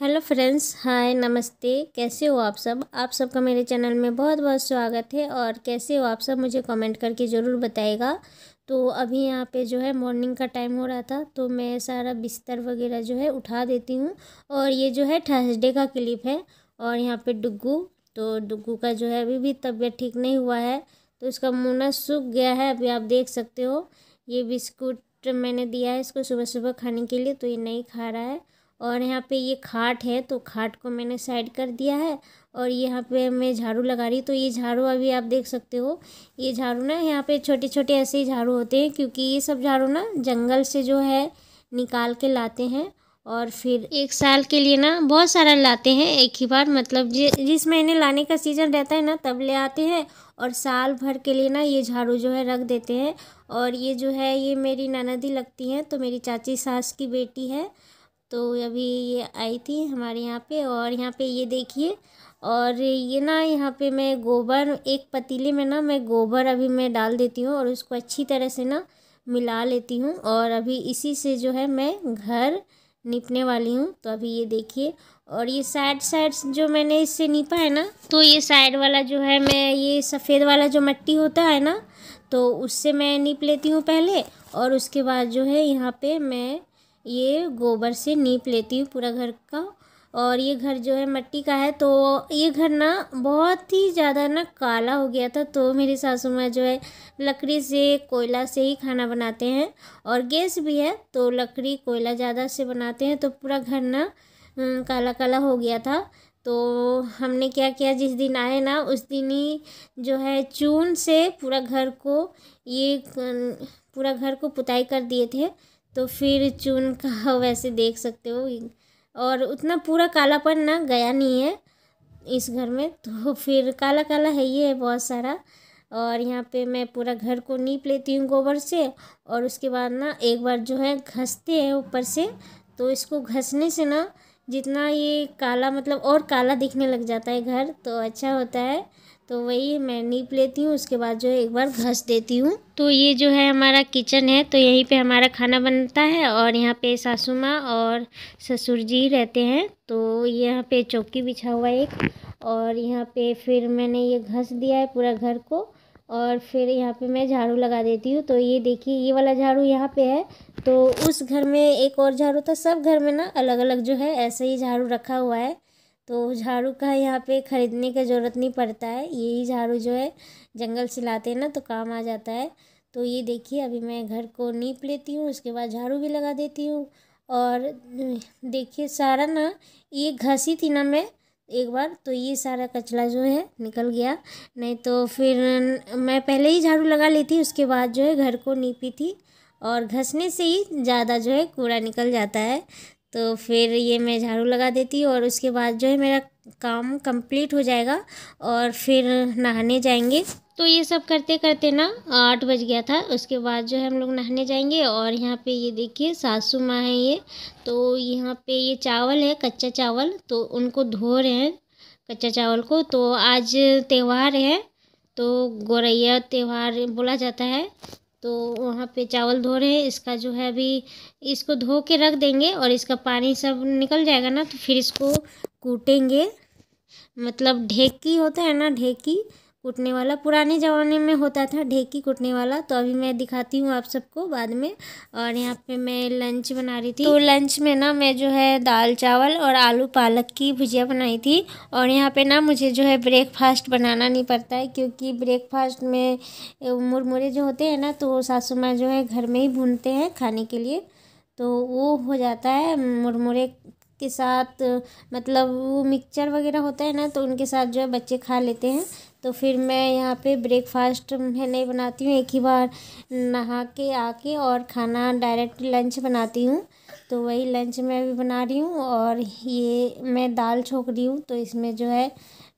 hello friends hi नमस्ते कैसे हो आप सब आप सबका मेरे चैनल में बहुत बहुत स्वागत है और कैसे हो आप सब मुझे कमेंट करके ज़रूर बताएगा तो अभी यहाँ पे जो है मॉर्निंग का टाइम हो रहा था तो मैं सारा बिस्तर वगैरह जो है उठा देती हूँ और ये जो है थर्सडे का क्लिप है और यहाँ पे डुग्गू तो डुग्गू का जो है अभी भी तबीयत ठीक नहीं हुआ है तो इसका मुना सूख गया है अभी आप देख सकते हो ये बिस्कुट मैंने दिया है इसको सुबह सुबह खाने के लिए तो ये नहीं खा रहा है और यहाँ पे ये खाट है तो खाट को मैंने साइड कर दिया है और यहाँ पे मैं झाड़ू लगा रही तो ये झाड़ू अभी आप देख सकते हो ये झाड़ू ना यहाँ पे छोटे छोटे ऐसे ही झाड़ू होते हैं क्योंकि ये सब झाड़ू ना जंगल से जो है निकाल के लाते हैं और फिर एक साल के लिए ना बहुत सारा लाते हैं एक ही बार मतलब जिस महीने लाने का सीज़न रहता है ना तब ले आते हैं और साल भर के लिए ना ये झाड़ू जो है रख देते हैं और ये जो है ये मेरी ननदी लगती हैं तो मेरी चाची सास की बेटी है तो अभी ये आई थी हमारे यहाँ पे और यहाँ पे ये देखिए और ये ना यहाँ पे मैं गोबर एक पतीले में ना मैं गोबर अभी मैं डाल देती हूँ और उसको अच्छी तरह से ना मिला लेती हूँ और अभी इसी से जो है मैं घर निपने वाली हूँ तो अभी ये देखिए और ये साइड साइड जो मैंने इससे नीपा है ना तो ये साइड वाला जो है मैं ये सफ़ेद वाला जो मट्टी होता है ना तो उससे मैं नीप लेती हूँ पहले और उसके बाद जो है यहाँ पे मैं ये गोबर से नीप लेती हूँ पूरा घर का और ये घर जो है मट्टी का है तो ये घर ना बहुत ही ज़्यादा ना काला हो गया था तो मेरी सासू माँ जो है लकड़ी से कोयला से ही खाना बनाते हैं और गैस भी है तो लकड़ी कोयला ज़्यादा से बनाते हैं तो पूरा घर ना काला काला हो गया था तो हमने क्या किया जिस दिन आए ना उस दिन ही जो है चून से पूरा घर को ये पूरा घर को पुताई कर दिए थे तो फिर चून का वैसे देख सकते हो और उतना पूरा कालापन ना गया नहीं है इस घर में तो फिर काला काला है ये है बहुत सारा और यहाँ पे मैं पूरा घर को नीप लेती हूँ गोबर से और उसके बाद ना एक बार जो है घसते हैं ऊपर से तो इसको घसने से ना जितना ये काला मतलब और काला दिखने लग जाता है घर तो अच्छा होता है तो वही मैं नीप लेती हूँ उसके बाद जो है एक बार घस देती हूँ तो ये जो है हमारा किचन है तो यहीं पे हमारा खाना बनता है और यहाँ पे सासू माँ और ससुर जी रहते हैं तो यहाँ पे चौकी बिछा हुआ है एक और यहाँ पे फिर मैंने ये घस दिया है पूरा घर को और फिर यहाँ पे मैं झाड़ू लगा देती हूँ तो ये देखिए ये वाला झाड़ू यहाँ पे है तो उस घर में एक और झाड़ू था सब घर में ना अलग अलग जो है ऐसे ही झाड़ू रखा हुआ है तो झाड़ू का यहाँ पे ख़रीदने का ज़रूरत नहीं पड़ता है यही झाड़ू जो है जंगल से लाते हैं ना तो काम आ जाता है तो ये देखिए अभी मैं घर को नीप लेती हूँ उसके बाद झाड़ू भी लगा देती हूँ और देखिए सारा ना ये घसी थी ना मैं एक बार तो ये सारा कचरा जो है निकल गया नहीं तो फिर मैं पहले ही झाड़ू लगा लेती उसके बाद जो है घर को नीपी थी और घसने से ही ज़्यादा जो है कूड़ा निकल जाता है तो फिर ये मैं झाड़ू लगा देती हूँ और उसके बाद जो है मेरा काम कंप्लीट हो जाएगा और फिर नहाने जाएंगे तो ये सब करते करते ना आठ बज गया था उसके बाद जो है हम लोग नहाने जाएंगे और यहाँ पे ये देखिए सासू माँ है ये तो यहाँ पे ये चावल है कच्चा चावल तो उनको धो रहे हैं कच्चा चावल को तो आज त्यौहार है तो गौरैया त्यौहार बोला जाता है तो वहाँ पे चावल धो रहे हैं इसका जो है अभी इसको धो के रख देंगे और इसका पानी सब निकल जाएगा ना तो फिर इसको कूटेंगे मतलब ढेकी होता है ना ढेकी कूटने वाला पुराने ज़माने में होता था ढेकी कूटने वाला तो अभी मैं दिखाती हूँ आप सबको बाद में और यहाँ पे मैं लंच बना रही थी तो लंच में ना मैं जो है दाल चावल और आलू पालक की भुजिया बनाई थी और यहाँ पे ना मुझे जो है ब्रेकफास्ट बनाना नहीं पड़ता है क्योंकि ब्रेकफास्ट में मुरमुरे जो होते हैं ना तो सासू माँ जो है घर में ही भूनते हैं खाने के लिए तो वो हो जाता है मुरमुरे के साथ मतलब वो मिक्सचर वगैरह होता है ना तो उनके साथ जो है बच्चे खा लेते हैं तो फिर मैं यहाँ पे ब्रेकफास्ट मैं नहीं बनाती हूँ एक ही बार नहा के आके और खाना डायरेक्ट लंच बनाती हूँ तो वही लंच मैं भी बना रही हूँ और ये मैं दाल छोक रही हूँ तो इसमें जो है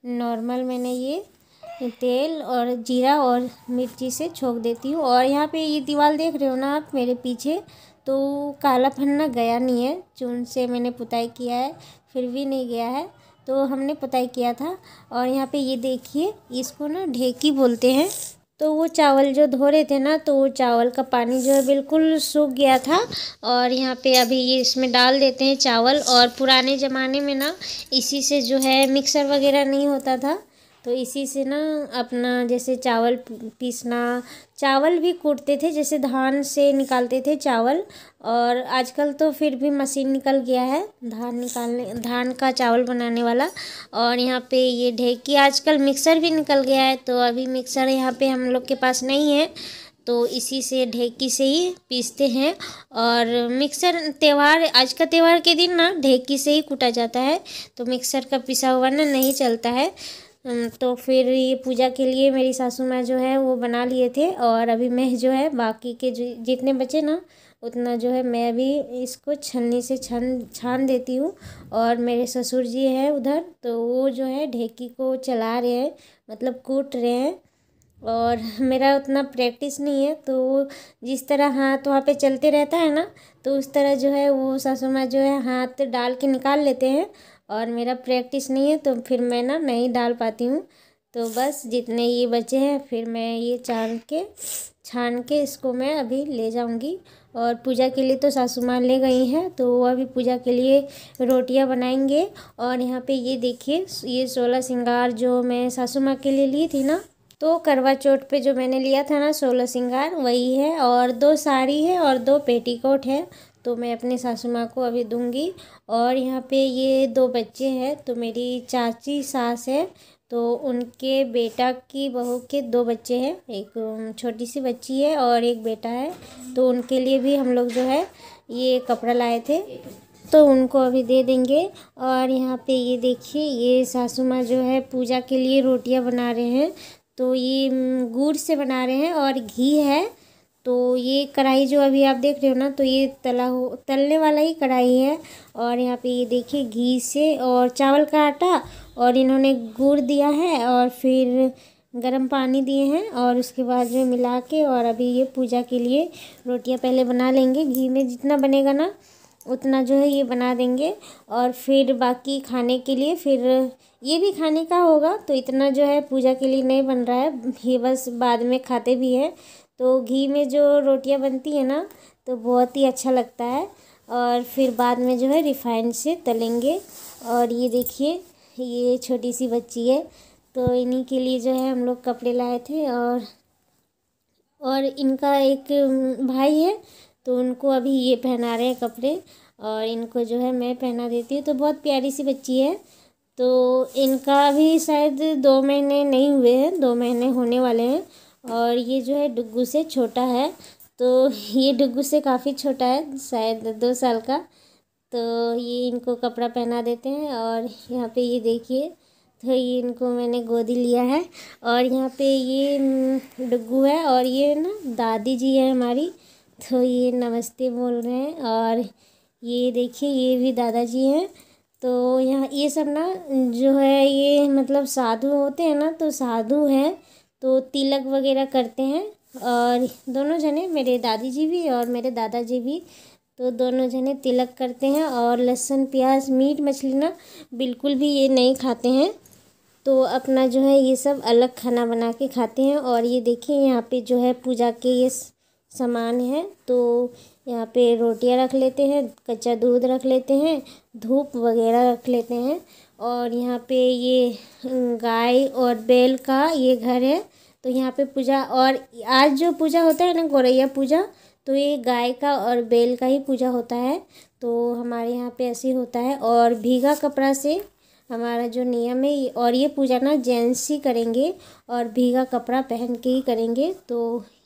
नॉर्मल मैंने ये तेल और जीरा और मिर्ची से छोक देती हूँ और यहाँ पे ये दीवार देख रहे हो ना आप मेरे पीछे तो काला फन्ना गया नहीं है चून से मैंने पुताई किया है फिर भी नहीं गया है तो हमने पता ही किया था और यहाँ पे ये देखिए इसको ना ढेकी बोलते हैं तो वो चावल जो धो रहे थे ना तो वो चावल का पानी जो है बिल्कुल सूख गया था और यहाँ पे अभी ये इसमें डाल देते हैं चावल और पुराने ज़माने में ना इसी से जो है मिक्सर वगैरह नहीं होता था तो इसी से ना अपना जैसे चावल पीसना चावल भी कूटते थे जैसे धान से निकालते थे चावल और आजकल तो फिर भी मशीन निकल गया है धान निकालने धान का चावल बनाने वाला और यहाँ पे ये ढेकी आजकल मिक्सर भी निकल गया है तो अभी मिक्सर यहाँ पे हम लोग के पास नहीं है तो इसी से ढेकी से ही पीसते हैं और मिक्सर त्यौहार आज का त्यौहार के दिन ना ढेकी से ही कूटा जाता है तो मिक्सर का पिसा हुआ ना नहीं चलता है तो फिर ये पूजा के लिए मेरी सासू माँ जो है वो बना लिए थे और अभी मैं जो है बाकी के जो जितने बचे ना उतना जो है मैं अभी इसको छन्नी से छन छान देती हूँ और मेरे ससुर जी हैं उधर तो वो जो है ढेकी को चला रहे हैं मतलब कूट रहे हैं और मेरा उतना प्रैक्टिस नहीं है तो जिस तरह हाथ वहाँ पे चलते रहता है ना तो उस तरह जो है वो सासू माँ जो है हाथ डाल के निकाल लेते हैं और मेरा प्रैक्टिस नहीं है तो फिर मैं ना नहीं डाल पाती हूँ तो बस जितने ये बचे हैं फिर मैं ये छान के छान के इसको मैं अभी ले जाऊँगी और पूजा के लिए तो सासू माँ ले गई हैं तो वो अभी पूजा के लिए रोटियां बनाएंगे और यहाँ पे ये देखिए ये सोलह सिंगार जो मैं सासू माँ के लिए ली थी ना तो करवा चोट पे जो मैंने लिया था ना सोलह सिंगार वही है और दो साड़ी है और दो पेटीकोट है तो मैं अपनी सासू माँ को अभी दूंगी और यहाँ पे ये दो बच्चे हैं तो मेरी चाची सास है तो उनके बेटा की बहू के दो बच्चे हैं एक छोटी सी बच्ची है और एक बेटा है तो उनके लिए भी हम लोग जो है ये कपड़ा लाए थे तो उनको अभी दे देंगे और यहाँ पे ये देखिए ये सासू माँ जो है पूजा के लिए रोटियाँ बना रहे हैं तो ये गुड़ से बना रहे हैं और घी है तो ये कढ़ाई जो अभी आप देख रहे हो ना तो ये तला हो तलने वाला ही कढ़ाई है और यहाँ पे ये देखिए घी से और चावल का आटा और इन्होंने गुड़ दिया है और फिर गर्म पानी दिए हैं और उसके बाद में मिला के और अभी ये पूजा के लिए रोटियां पहले बना लेंगे घी में जितना बनेगा ना उतना जो है ये बना देंगे और फिर बाकी खाने के लिए फिर ये भी खाने का होगा तो इतना जो है पूजा के लिए नहीं बन रहा है ये बस बाद में खाते भी हैं तो घी में जो रोटियां बनती है ना तो बहुत ही अच्छा लगता है और फिर बाद में जो है रिफाइंड से तलेंगे और ये देखिए ये छोटी सी बच्ची है तो इन्हीं के लिए जो है हम लोग कपड़े लाए थे और और इनका एक भाई है तो उनको अभी ये पहना रहे हैं कपड़े और इनको जो है मैं पहना देती हूँ तो बहुत प्यारी सी बच्ची है तो इनका भी शायद दो महीने नहीं हुए हैं दो महीने होने वाले हैं और ये जो है डुग्गू से छोटा है तो ये डुग्गू से काफ़ी छोटा है शायद दो साल का तो ये इनको कपड़ा पहना देते हैं और यहाँ पे ये देखिए तो ये इनको मैंने गोदी लिया है और यहाँ पे ये डुग्गू है और ये ना दादी जी है हमारी तो ये नमस्ते बोल रहे हैं और ये देखिए ये भी दादाजी हैं तो यहाँ ये सब ना जो है ये मतलब साधु होते हैं ना तो साधु हैं तो तिलक वगैरह करते हैं और दोनों जने मेरे दादी जी भी और मेरे दादाजी भी तो दोनों जने तिलक करते हैं और लहसुन प्याज मीट मछली ना बिल्कुल भी ये नहीं खाते हैं तो अपना जो है ये सब अलग खाना बना के खाते हैं और ये देखिए यहाँ पे जो है पूजा के ये सामान है तो यहाँ पे रोटियाँ रख लेते हैं कच्चा दूध रख लेते हैं धूप वगैरह रख लेते हैं और यहाँ पे ये गाय और बैल का ये घर है तो यहाँ पे पूजा और आज जो पूजा होता है ना गौरैया पूजा तो ये गाय का और बैल का ही पूजा होता है तो हमारे यहाँ पे ऐसे होता है और भीगा कपड़ा से हमारा जो नियम है और ये पूजा ना जेंट्स ही करेंगे और भीगा कपड़ा पहन के ही करेंगे तो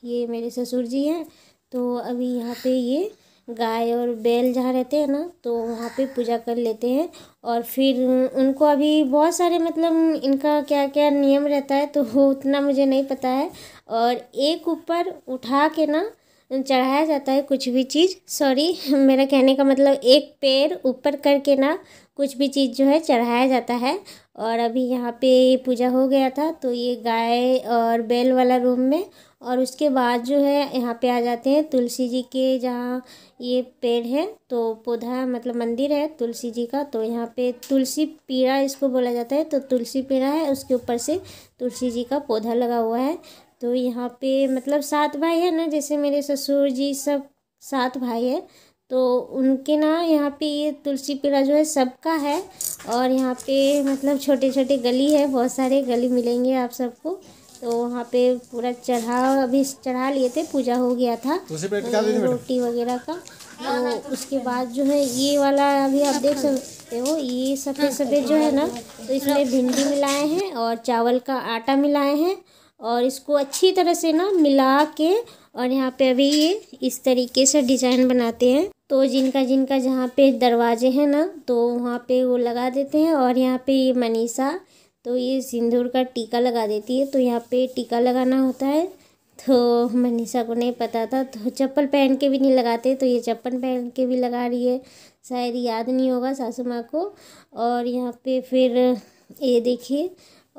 ये मेरे ससुर जी हैं तो अभी यहाँ पे ये गाय और बैल जहाँ रहते हैं ना तो वहाँ पे पूजा कर लेते हैं और फिर उनको अभी बहुत सारे मतलब इनका क्या क्या नियम रहता है तो वो उतना मुझे नहीं पता है और एक ऊपर उठा के ना चढ़ाया जाता है कुछ भी चीज़ सॉरी मेरा कहने का मतलब एक पैर ऊपर करके ना कुछ भी चीज़ जो है चढ़ाया जाता है और अभी यहाँ पे पूजा हो गया था तो ये गाय और बैल वाला रूम में और उसके बाद जो है यहाँ पे आ जाते हैं तुलसी जी के जहाँ ये पेड़ है तो पौधा मतलब मंदिर है तुलसी जी का तो यहाँ पे तुलसी पीड़ा इसको बोला जाता है तो तुलसी पीड़ा है उसके ऊपर से तुलसी जी का पौधा लगा हुआ है तो यहाँ पे मतलब सात भाई है ना जैसे मेरे ससुर जी सब सात भाई है तो उनके ना यहाँ पे ये तुलसी पीड़ा जो है सबका है और यहाँ पे मतलब छोटे छोटे गली है बहुत सारे गली मिलेंगे आप सबको तो वहाँ पे पूरा चढ़ा अभी चढ़ा लिए थे पूजा हो गया था तो रोटी वगैरह का तो उसके बाद जो है ये वाला अभी आप देख सकते हो ये सफ़ेद सफ़ेद जो है ना तो इसमें भिंडी मिलाए हैं और चावल का आटा मिलाए हैं और इसको अच्छी तरह से ना मिला के और यहाँ पे अभी ये इस तरीके से डिज़ाइन बनाते हैं तो जिनका जिनका जहाँ पे दरवाजे हैं ना तो वहाँ पे वो लगा देते हैं और यहाँ पे ये मनीषा तो ये सिंदूर का टीका लगा देती है तो यहाँ पे टीका लगाना होता है तो मनीषा को नहीं पता था तो चप्पल पहन के भी नहीं लगाते तो ये चप्पल पहन के भी लगा रही है शायद याद नहीं होगा सासू माँ को और यहाँ पे फिर ये देखिए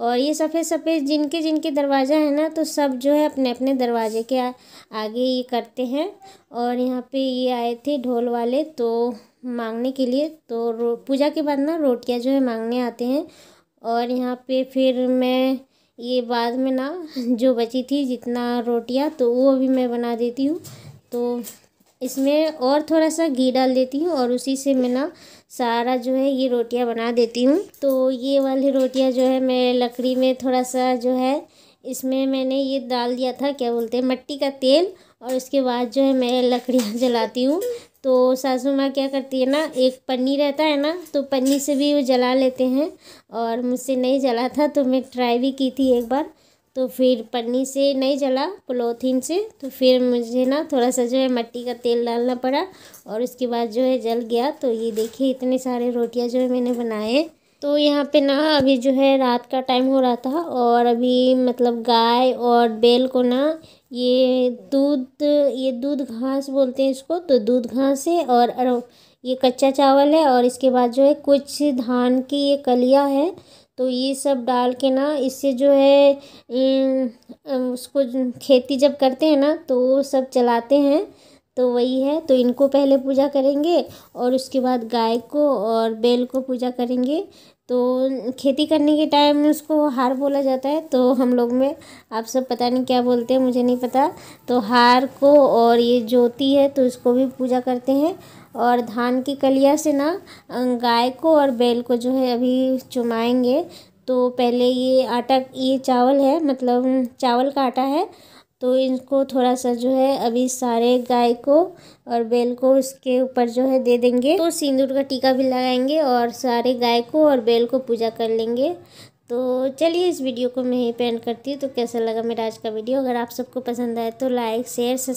और ये सफ़ेद सफ़ेद जिनके जिनके दरवाज़ा है ना तो सब जो है अपने अपने दरवाजे के आ, आगे ये करते हैं और यहाँ पे ये आए थे ढोल वाले तो मांगने के लिए तो पूजा के बाद ना रोटियाँ जो है मांगने आते हैं और यहाँ पे फिर मैं ये बाद में ना जो बची थी जितना रोटियाँ तो वो भी मैं बना देती हूँ तो इसमें और थोड़ा सा घी डाल देती हूँ और उसी से मैं ना सारा जो है ये रोटियाँ बना देती हूँ तो ये वाली रोटियाँ जो है मैं लकड़ी में थोड़ा सा जो है इसमें मैंने ये डाल दिया था क्या बोलते हैं मट्टी का तेल और उसके बाद जो है मैं लकड़ियाँ जलाती हूँ तो सासू माँ क्या करती है ना एक पन्नी रहता है ना तो पन्नी से भी वो जला लेते हैं और मुझसे नहीं जला था तो मैं ट्राई भी की थी एक बार तो फिर पन्नी से नहीं जला पोलोथीन से तो फिर मुझे ना थोड़ा सा जो है मट्टी का तेल डालना पड़ा और उसके बाद जो है जल गया तो ये देखिए इतने सारे रोटियां जो है मैंने बनाए तो यहाँ पे ना अभी जो है रात का टाइम हो रहा था और अभी मतलब गाय और बैल को ना ये दूध ये दूध घास बोलते हैं इसको तो दूध घास है और ये कच्चा चावल है और इसके बाद जो है कुछ धान की ये कलिया है तो ये सब डाल के ना इससे जो है उसको खेती जब करते हैं ना तो वो सब चलाते हैं तो वही है तो इनको पहले पूजा करेंगे और उसके बाद गाय को और बैल को पूजा करेंगे तो खेती करने के टाइम में उसको हार बोला जाता है तो हम लोग में आप सब पता नहीं क्या बोलते हैं मुझे नहीं पता तो हार को और ये ज्योति है तो इसको भी पूजा करते हैं और धान की कलिया से ना गाय को और बैल को जो है अभी चुमाएंगे तो पहले ये आटा ये चावल है मतलब चावल का आटा है तो इनको थोड़ा सा जो है अभी सारे गाय को और बैल को उसके ऊपर जो है दे देंगे तो सिंदूर का टीका भी लगाएंगे और सारे गाय को और बैल को पूजा कर लेंगे तो चलिए इस वीडियो को मैं यहीं पे एंड करती हूँ तो कैसा लगा मेरा आज का वीडियो अगर आप सबको पसंद आए तो लाइक शेयर